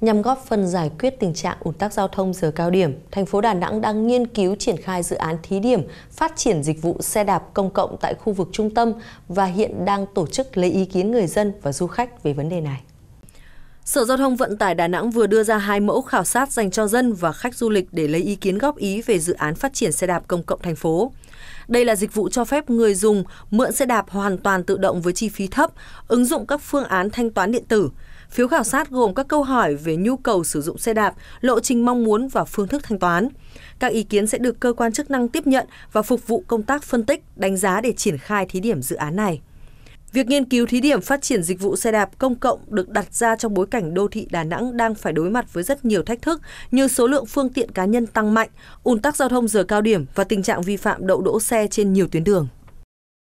nhằm góp phần giải quyết tình trạng ùn tắc giao thông giờ cao điểm, thành phố Đà Nẵng đang nghiên cứu triển khai dự án thí điểm phát triển dịch vụ xe đạp công cộng tại khu vực trung tâm và hiện đang tổ chức lấy ý kiến người dân và du khách về vấn đề này. Sở Giao thông Vận tải Đà Nẵng vừa đưa ra hai mẫu khảo sát dành cho dân và khách du lịch để lấy ý kiến góp ý về dự án phát triển xe đạp công cộng thành phố. Đây là dịch vụ cho phép người dùng mượn xe đạp hoàn toàn tự động với chi phí thấp, ứng dụng các phương án thanh toán điện tử. Phiếu khảo sát gồm các câu hỏi về nhu cầu sử dụng xe đạp, lộ trình mong muốn và phương thức thanh toán. Các ý kiến sẽ được cơ quan chức năng tiếp nhận và phục vụ công tác phân tích, đánh giá để triển khai thí điểm dự án này. Việc nghiên cứu thí điểm phát triển dịch vụ xe đạp công cộng được đặt ra trong bối cảnh đô thị Đà Nẵng đang phải đối mặt với rất nhiều thách thức như số lượng phương tiện cá nhân tăng mạnh, ùn tắc giao thông giờ cao điểm và tình trạng vi phạm đậu đỗ xe trên nhiều tuyến đường.